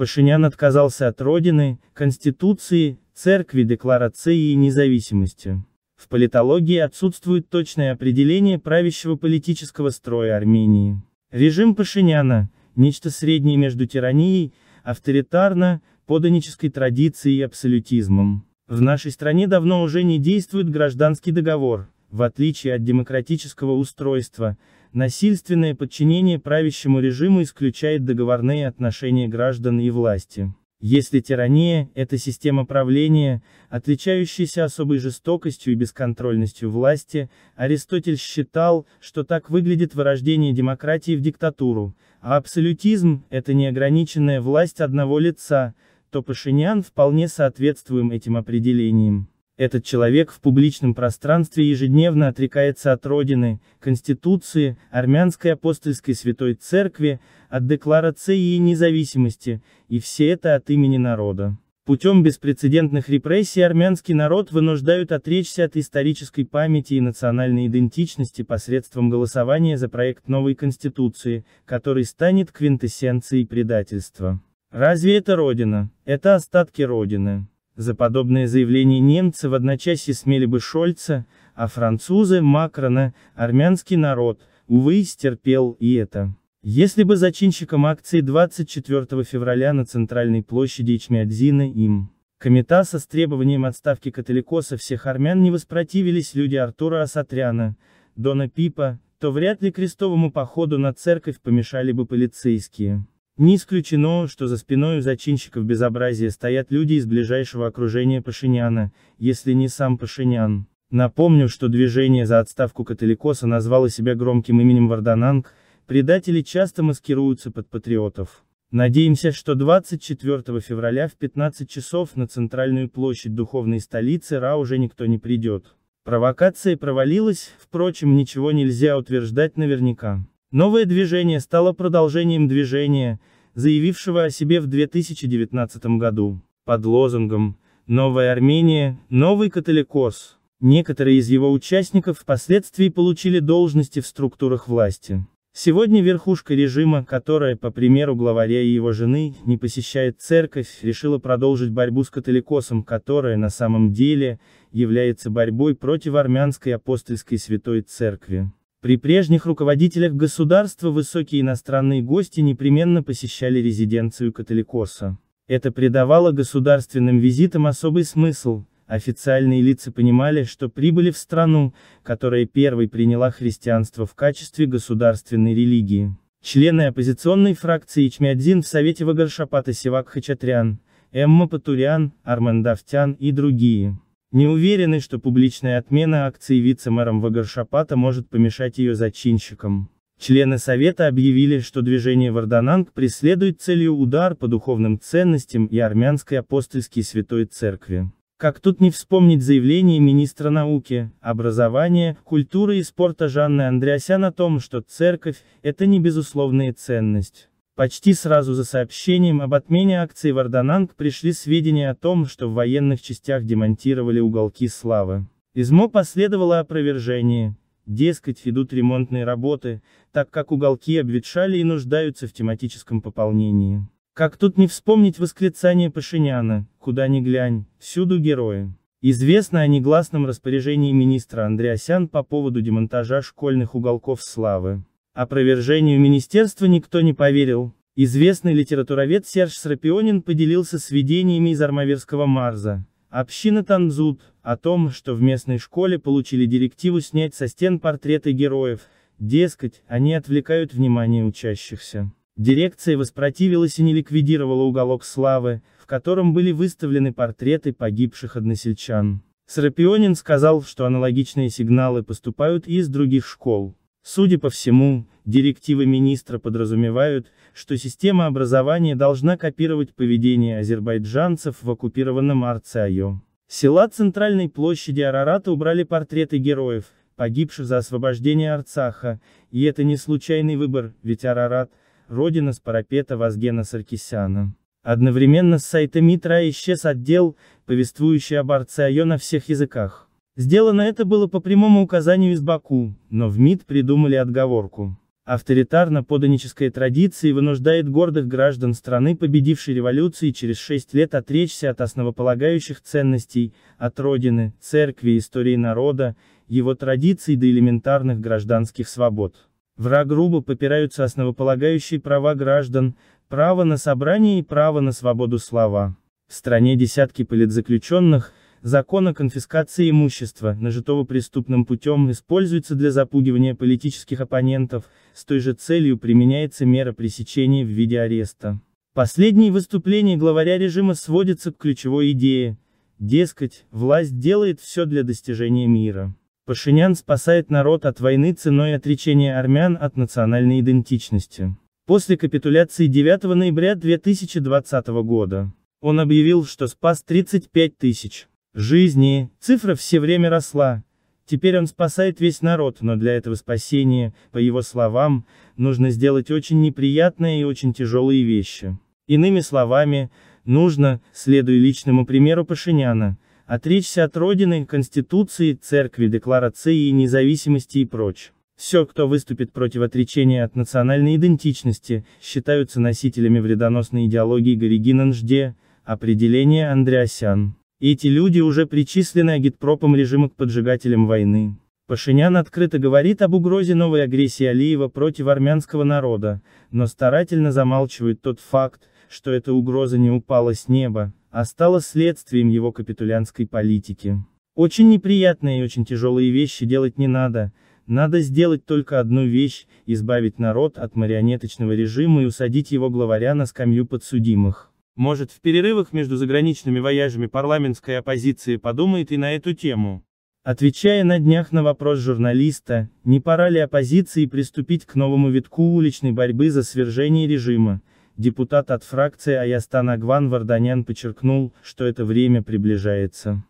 Пашинян отказался от родины, конституции, церкви, декларации и независимости. В политологии отсутствует точное определение правящего политического строя Армении. Режим Пашиняна – нечто среднее между тиранией, авторитарно, поданической традицией и абсолютизмом. В нашей стране давно уже не действует гражданский договор, в отличие от демократического устройства, Насильственное подчинение правящему режиму исключает договорные отношения граждан и власти. Если тирания – это система правления, отличающаяся особой жестокостью и бесконтрольностью власти, Аристотель считал, что так выглядит вырождение демократии в диктатуру, а абсолютизм – это неограниченная власть одного лица, то Пашинян вполне соответствуем этим определениям. Этот человек в публичном пространстве ежедневно отрекается от Родины, Конституции, Армянской апостольской святой церкви, от декларации и независимости, и все это от имени народа. Путем беспрецедентных репрессий армянский народ вынуждают отречься от исторической памяти и национальной идентичности посредством голосования за проект новой конституции, который станет квинтэссенцией предательства. Разве это Родина? Это остатки Родины. За подобное заявление немцы в одночасье смели бы Шольца, а французы – Макрона, армянский народ, увы, стерпел и это. Если бы зачинщиком акции 24 февраля на центральной площади Ичмиадзина им, Комитаса с требованием отставки католикоса всех армян не воспротивились люди Артура Асатряна, Дона Пипа, то вряд ли крестовому походу на церковь помешали бы полицейские. Не исключено, что за спиной у зачинщиков безобразия стоят люди из ближайшего окружения Пашиняна, если не сам Пашинян. Напомню, что движение за отставку католикоса назвало себя громким именем Вардананг, предатели часто маскируются под патриотов. Надеемся, что 24 февраля в 15 часов на центральную площадь духовной столицы Ра уже никто не придет. Провокация провалилась, впрочем, ничего нельзя утверждать наверняка. Новое движение стало продолжением движения, заявившего о себе в 2019 году, под лозунгом «Новая Армения, новый католикос». Некоторые из его участников впоследствии получили должности в структурах власти. Сегодня верхушка режима, которая, по примеру главаря и его жены, не посещает церковь, решила продолжить борьбу с католикосом, которая на самом деле является борьбой против армянской апостольской святой церкви. При прежних руководителях государства высокие иностранные гости непременно посещали резиденцию католикоса. Это придавало государственным визитам особый смысл, официальные лица понимали, что прибыли в страну, которая первой приняла христианство в качестве государственной религии. Члены оппозиционной фракции Ичмядзин в Совете Вагаршапата Севак Хачатрян, Эмма Патурян, Армен Давтян и другие не уверены, что публичная отмена акций вице-мэром Вагаршапата может помешать ее зачинщикам. Члены Совета объявили, что движение Вардананг преследует целью удар по духовным ценностям и армянской апостольской святой церкви. Как тут не вспомнить заявление министра науки, образования, культуры и спорта Жанны Андреасян о том, что церковь – это не безусловная ценность. Почти сразу за сообщением об отмене акции Вардананг пришли сведения о том, что в военных частях демонтировали уголки славы. Измо последовало опровержение. Дескать, ведут ремонтные работы, так как уголки обветшали и нуждаются в тематическом пополнении. Как тут не вспомнить восклицание Пашиняна, куда ни глянь, всюду герои. Известно о негласном распоряжении министра Андреасян по поводу демонтажа школьных уголков славы. Опровержению министерства никто не поверил. Известный литературовед Серж Срапионин поделился сведениями из армавирского Марза. Община Танзут, о том, что в местной школе получили директиву снять со стен портреты героев, дескать, они отвлекают внимание учащихся. Дирекция воспротивилась и не ликвидировала уголок славы, в котором были выставлены портреты погибших односельчан. Срапионин сказал, что аналогичные сигналы поступают и из других школ. Судя по всему, директивы министра подразумевают, что система образования должна копировать поведение азербайджанцев в оккупированном Арцайо. Села центральной площади Арарата убрали портреты героев, погибших за освобождение Арцаха, и это не случайный выбор, ведь Арарат – родина с парапета Вазгена Саркисяна. Одновременно с сайта Митра исчез отдел, повествующий об Арцайо на всех языках. Сделано это было по прямому указанию из Баку, но в МИД придумали отговорку. Авторитарно-поданическая традиция вынуждает гордых граждан страны, победившей революции через шесть лет отречься от основополагающих ценностей, от родины, церкви, истории народа, его традиций до элементарных гражданских свобод. Враг грубо попираются основополагающие права граждан, право на собрание и право на свободу слова. В стране десятки политзаключенных, Закон о конфискации имущества, нажитого преступным путем, используется для запугивания политических оппонентов, с той же целью применяется мера пресечения в виде ареста. Последние выступления главаря режима сводятся к ключевой идее. Дескать, власть делает все для достижения мира. Пашинян спасает народ от войны ценой отречения армян от национальной идентичности. После капитуляции 9 ноября 2020 года, он объявил, что спас 35 тысяч, жизни, цифра все время росла. Теперь он спасает весь народ, но для этого спасения, по его словам, нужно сделать очень неприятные и очень тяжелые вещи. Иными словами, нужно, следуя личному примеру Пашиняна, отречься от Родины, Конституции, Церкви, Декларации и независимости и прочь. Все, кто выступит против отречения от национальной идентичности, считаются носителями вредоносной идеологии Горигин Нжде, определение Андреасян. И эти люди уже причислены агитпропом режима к поджигателям войны. Пашинян открыто говорит об угрозе новой агрессии Алиева против армянского народа, но старательно замалчивает тот факт, что эта угроза не упала с неба, а стала следствием его капитулянской политики. Очень неприятные и очень тяжелые вещи делать не надо, надо сделать только одну вещь, избавить народ от марионеточного режима и усадить его главаря на скамью подсудимых. Может, в перерывах между заграничными вояжами парламентской оппозиции подумает и на эту тему. Отвечая на днях на вопрос журналиста, не пора ли оппозиции приступить к новому витку уличной борьбы за свержение режима, депутат от фракции Аястан Агван Варданян подчеркнул, что это время приближается.